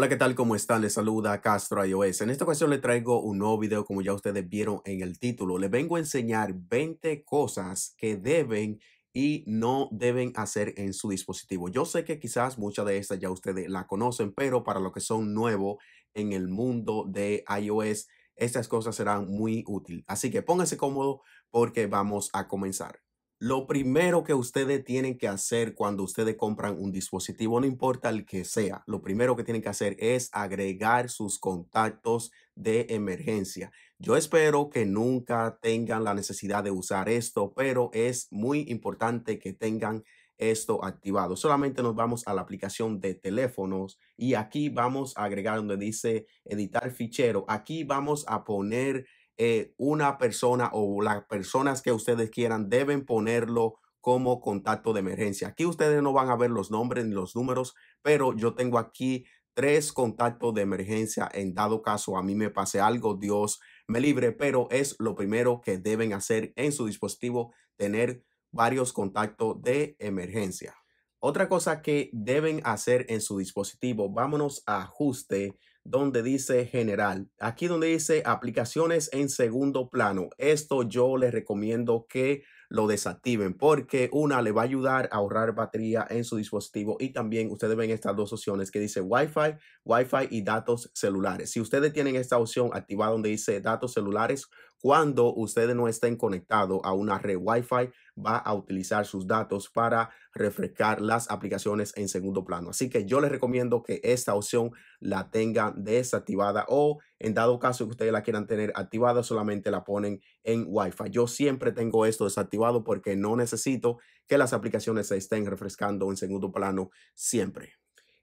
Hola, ¿qué tal? ¿Cómo están? Les saluda Castro iOS. En esta ocasión les traigo un nuevo video, como ya ustedes vieron en el título. Les vengo a enseñar 20 cosas que deben y no deben hacer en su dispositivo. Yo sé que quizás muchas de estas ya ustedes la conocen, pero para los que son nuevos en el mundo de iOS, estas cosas serán muy útiles. Así que pónganse cómodo porque vamos a comenzar. Lo primero que ustedes tienen que hacer cuando ustedes compran un dispositivo, no importa el que sea, lo primero que tienen que hacer es agregar sus contactos de emergencia. Yo espero que nunca tengan la necesidad de usar esto, pero es muy importante que tengan esto activado. Solamente nos vamos a la aplicación de teléfonos y aquí vamos a agregar donde dice editar fichero. Aquí vamos a poner eh, una persona o las personas que ustedes quieran deben ponerlo como contacto de emergencia. Aquí ustedes no van a ver los nombres ni los números, pero yo tengo aquí tres contactos de emergencia en dado caso a mí me pase algo, Dios me libre, pero es lo primero que deben hacer en su dispositivo, tener varios contactos de emergencia. Otra cosa que deben hacer en su dispositivo, vámonos a ajuste donde dice general. Aquí donde dice aplicaciones en segundo plano. Esto yo les recomiendo que lo desactiven porque una le va a ayudar a ahorrar batería en su dispositivo y también ustedes ven estas dos opciones que dice Wi-Fi, Wi-Fi y datos celulares. Si ustedes tienen esta opción activada donde dice datos celulares, cuando ustedes no estén conectados a una red Wi-Fi, va a utilizar sus datos para refrescar las aplicaciones en segundo plano. Así que yo les recomiendo que esta opción la tengan desactivada o en dado caso que ustedes la quieran tener activada, solamente la ponen en Wi-Fi. Yo siempre tengo esto desactivado porque no necesito que las aplicaciones se estén refrescando en segundo plano siempre.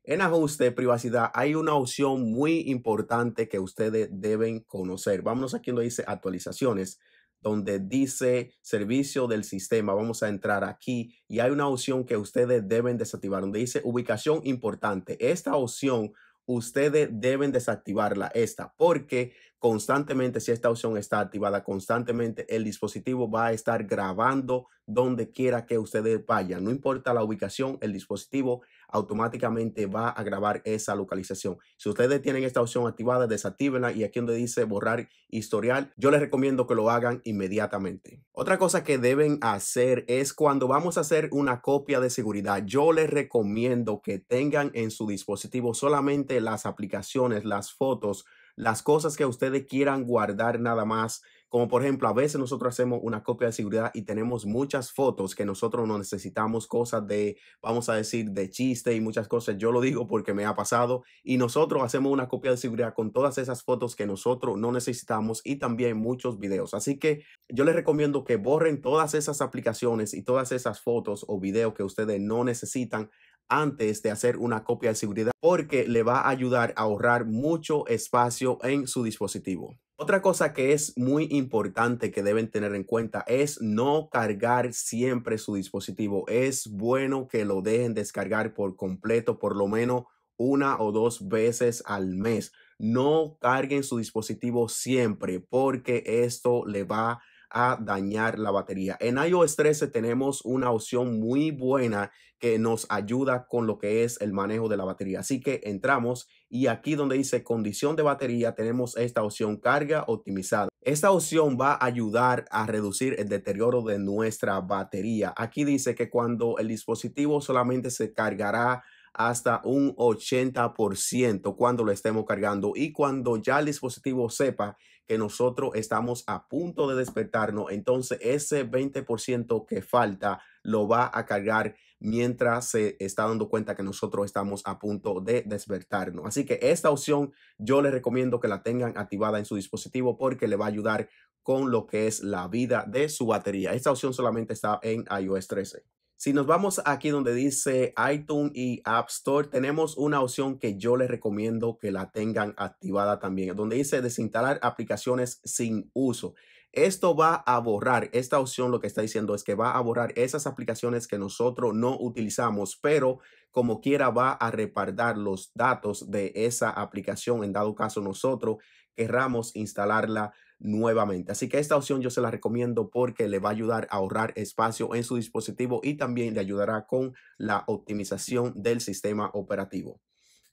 En ajuste de privacidad hay una opción muy importante que ustedes deben conocer. Vámonos aquí donde dice actualizaciones, donde dice servicio del sistema. Vamos a entrar aquí y hay una opción que ustedes deben desactivar, donde dice ubicación importante. Esta opción ustedes deben desactivarla esta porque constantemente si esta opción está activada constantemente el dispositivo va a estar grabando donde quiera que ustedes vayan no importa la ubicación el dispositivo automáticamente va a grabar esa localización. Si ustedes tienen esta opción activada, desactívenla y aquí donde dice borrar historial, yo les recomiendo que lo hagan inmediatamente. Otra cosa que deben hacer es cuando vamos a hacer una copia de seguridad, yo les recomiendo que tengan en su dispositivo solamente las aplicaciones, las fotos, las cosas que ustedes quieran guardar nada más como por ejemplo, a veces nosotros hacemos una copia de seguridad y tenemos muchas fotos que nosotros no necesitamos, cosas de, vamos a decir, de chiste y muchas cosas. Yo lo digo porque me ha pasado. Y nosotros hacemos una copia de seguridad con todas esas fotos que nosotros no necesitamos y también muchos videos. Así que yo les recomiendo que borren todas esas aplicaciones y todas esas fotos o videos que ustedes no necesitan antes de hacer una copia de seguridad porque le va a ayudar a ahorrar mucho espacio en su dispositivo. Otra cosa que es muy importante que deben tener en cuenta es no cargar siempre su dispositivo. Es bueno que lo dejen descargar por completo, por lo menos una o dos veces al mes. No carguen su dispositivo siempre porque esto le va a a dañar la batería. En iOS 13 tenemos una opción muy buena que nos ayuda con lo que es el manejo de la batería. Así que entramos y aquí donde dice condición de batería tenemos esta opción carga optimizada. Esta opción va a ayudar a reducir el deterioro de nuestra batería. Aquí dice que cuando el dispositivo solamente se cargará hasta un 80% cuando lo estemos cargando y cuando ya el dispositivo sepa que nosotros estamos a punto de despertarnos, entonces ese 20% que falta lo va a cargar mientras se está dando cuenta que nosotros estamos a punto de despertarnos. Así que esta opción yo les recomiendo que la tengan activada en su dispositivo porque le va a ayudar con lo que es la vida de su batería. Esta opción solamente está en iOS 13. Si nos vamos aquí donde dice iTunes y App Store, tenemos una opción que yo les recomiendo que la tengan activada también, donde dice desinstalar aplicaciones sin uso. Esto va a borrar, esta opción lo que está diciendo es que va a borrar esas aplicaciones que nosotros no utilizamos, pero como quiera va a repardar los datos de esa aplicación en dado caso nosotros querramos instalarla nuevamente. Así que esta opción yo se la recomiendo porque le va a ayudar a ahorrar espacio en su dispositivo y también le ayudará con la optimización del sistema operativo.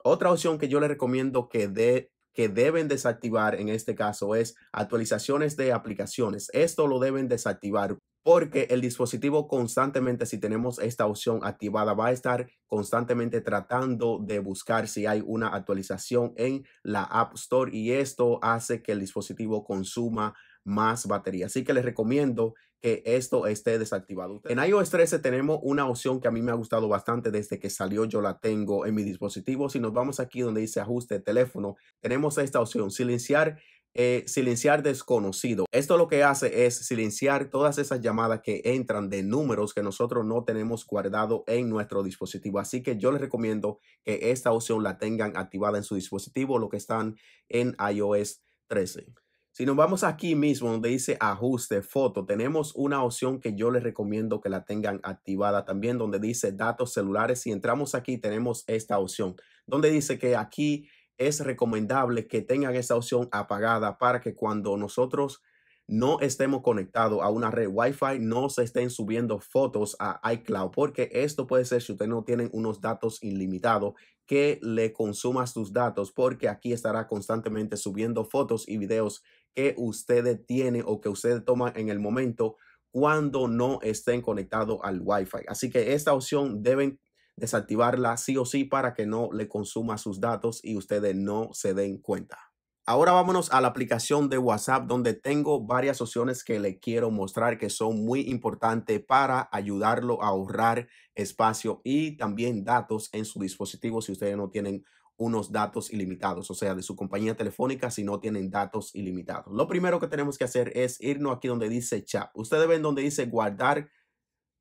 Otra opción que yo le recomiendo que que deben desactivar en este caso es actualizaciones de aplicaciones. Esto lo deben desactivar porque el dispositivo constantemente, si tenemos esta opción activada, va a estar constantemente tratando de buscar si hay una actualización en la App Store y esto hace que el dispositivo consuma más batería. Así que les recomiendo que esto esté desactivado. En iOS 13 tenemos una opción que a mí me ha gustado bastante desde que salió. Yo la tengo en mi dispositivo. Si nos vamos aquí donde dice ajuste de teléfono, tenemos esta opción, silenciar eh, silenciar desconocido. Esto lo que hace es silenciar todas esas llamadas que entran de números que nosotros no tenemos guardado en nuestro dispositivo. Así que yo les recomiendo que esta opción la tengan activada en su dispositivo, lo que están en iOS 13. Si nos vamos aquí mismo donde dice ajuste foto, tenemos una opción que yo les recomiendo que la tengan activada también donde dice datos celulares. Si entramos aquí tenemos esta opción donde dice que aquí es recomendable que tengan esa opción apagada para que cuando nosotros no estemos conectados a una red Wi-Fi, no se estén subiendo fotos a iCloud, porque esto puede ser si ustedes no tienen unos datos ilimitados que le consuma sus datos, porque aquí estará constantemente subiendo fotos y videos que ustedes tienen o que ustedes toman en el momento cuando no estén conectados al Wi-Fi. Así que esta opción deben desactivarla sí o sí para que no le consuma sus datos y ustedes no se den cuenta. Ahora vámonos a la aplicación de WhatsApp donde tengo varias opciones que le quiero mostrar que son muy importantes para ayudarlo a ahorrar espacio y también datos en su dispositivo si ustedes no tienen unos datos ilimitados, o sea, de su compañía telefónica si no tienen datos ilimitados. Lo primero que tenemos que hacer es irnos aquí donde dice chat. Ustedes ven donde dice guardar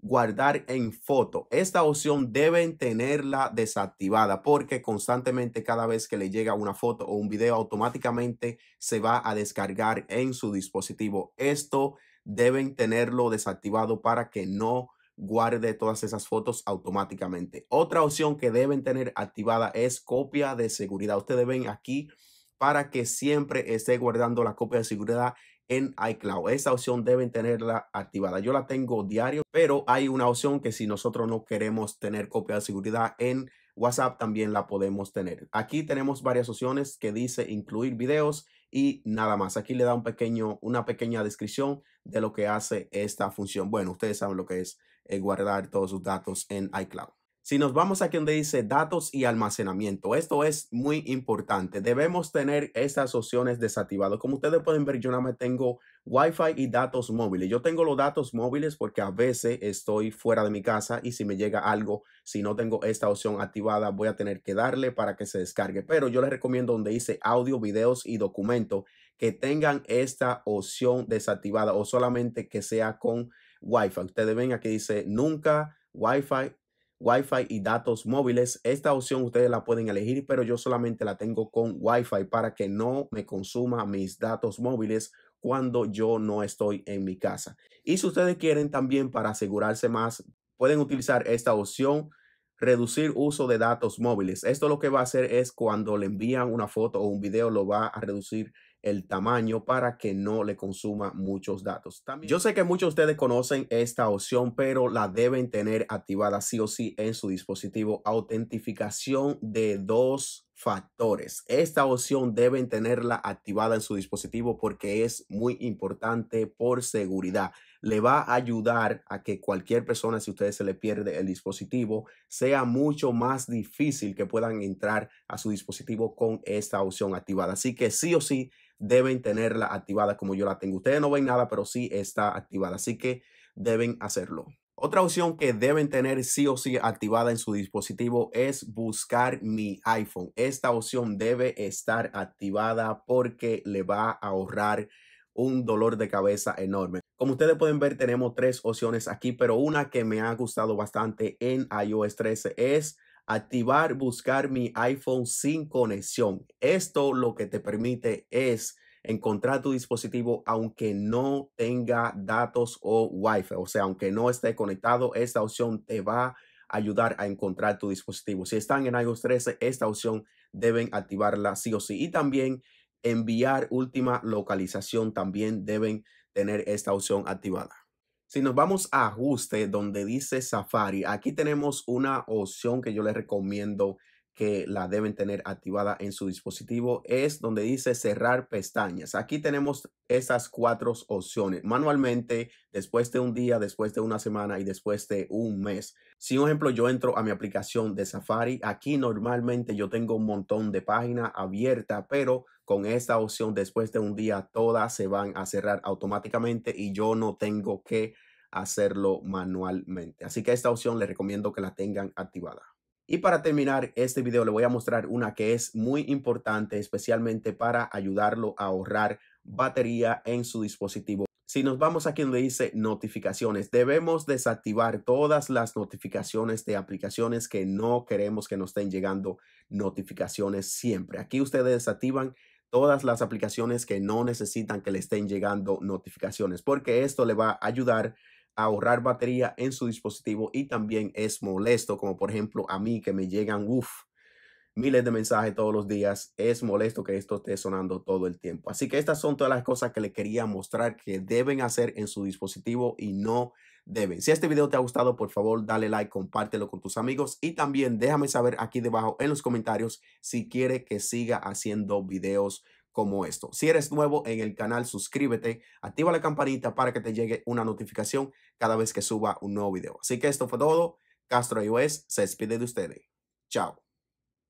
guardar en foto. Esta opción deben tenerla desactivada porque constantemente cada vez que le llega una foto o un video automáticamente se va a descargar en su dispositivo. Esto deben tenerlo desactivado para que no guarde todas esas fotos automáticamente. Otra opción que deben tener activada es copia de seguridad. Ustedes ven aquí para que siempre esté guardando la copia de seguridad en iCloud. Esa opción deben tenerla activada. Yo la tengo diario, pero hay una opción que si nosotros no queremos tener copia de seguridad en WhatsApp, también la podemos tener. Aquí tenemos varias opciones que dice incluir videos y nada más. Aquí le da un pequeño, una pequeña descripción de lo que hace esta función. Bueno, ustedes saben lo que es eh, guardar todos sus datos en iCloud. Si nos vamos aquí donde dice datos y almacenamiento, esto es muy importante. Debemos tener estas opciones desactivadas. Como ustedes pueden ver, yo nada me tengo Wi-Fi y datos móviles. Yo tengo los datos móviles porque a veces estoy fuera de mi casa y si me llega algo, si no tengo esta opción activada, voy a tener que darle para que se descargue. Pero yo les recomiendo donde dice audio, videos y documentos que tengan esta opción desactivada o solamente que sea con Wi-Fi. Ustedes ven aquí dice nunca Wi-Fi Wi-Fi y datos móviles. Esta opción ustedes la pueden elegir, pero yo solamente la tengo con Wi-Fi para que no me consuma mis datos móviles cuando yo no estoy en mi casa. Y si ustedes quieren también para asegurarse más, pueden utilizar esta opción reducir uso de datos móviles. Esto lo que va a hacer es cuando le envían una foto o un video, lo va a reducir el tamaño para que no le consuma muchos datos. yo sé que muchos de ustedes conocen esta opción, pero la deben tener activada sí o sí en su dispositivo. Autentificación de dos factores. Esta opción deben tenerla activada en su dispositivo porque es muy importante por seguridad. Le va a ayudar a que cualquier persona, si ustedes se le pierde el dispositivo, sea mucho más difícil que puedan entrar a su dispositivo con esta opción activada. Así que sí o sí deben tenerla activada como yo la tengo. Ustedes no ven nada, pero sí está activada, así que deben hacerlo. Otra opción que deben tener sí o sí activada en su dispositivo es buscar mi iPhone. Esta opción debe estar activada porque le va a ahorrar un dolor de cabeza enorme. Como ustedes pueden ver, tenemos tres opciones aquí, pero una que me ha gustado bastante en iOS 13 es activar, buscar mi iPhone sin conexión. Esto lo que te permite es encontrar tu dispositivo aunque no tenga datos o Wi-Fi, o sea, aunque no esté conectado, esta opción te va a ayudar a encontrar tu dispositivo. Si están en iOS 13, esta opción deben activarla sí o sí. Y también enviar última localización, también deben tener esta opción activada. Si nos vamos a ajuste donde dice Safari, aquí tenemos una opción que yo les recomiendo que la deben tener activada en su dispositivo es donde dice cerrar pestañas. Aquí tenemos esas cuatro opciones manualmente después de un día, después de una semana y después de un mes. Si un ejemplo yo entro a mi aplicación de Safari, aquí normalmente yo tengo un montón de páginas abiertas, pero con esta opción después de un día todas se van a cerrar automáticamente y yo no tengo que hacerlo manualmente. Así que esta opción le recomiendo que la tengan activada. Y para terminar este video le voy a mostrar una que es muy importante especialmente para ayudarlo a ahorrar batería en su dispositivo. Si nos vamos aquí donde dice notificaciones, debemos desactivar todas las notificaciones de aplicaciones que no queremos que nos estén llegando notificaciones siempre. Aquí ustedes desactivan todas las aplicaciones que no necesitan que le estén llegando notificaciones, porque esto le va a ayudar a ahorrar batería en su dispositivo y también es molesto, como por ejemplo a mí que me llegan, uff, miles de mensajes todos los días. Es molesto que esto esté sonando todo el tiempo. Así que estas son todas las cosas que le quería mostrar que deben hacer en su dispositivo y no si este video te ha gustado, por favor, dale like, compártelo con tus amigos y también déjame saber aquí debajo en los comentarios si quiere que siga haciendo videos como esto. Si eres nuevo en el canal, suscríbete, activa la campanita para que te llegue una notificación cada vez que suba un nuevo video. Así que esto fue todo. Castro iOS se despide de ustedes. Chao.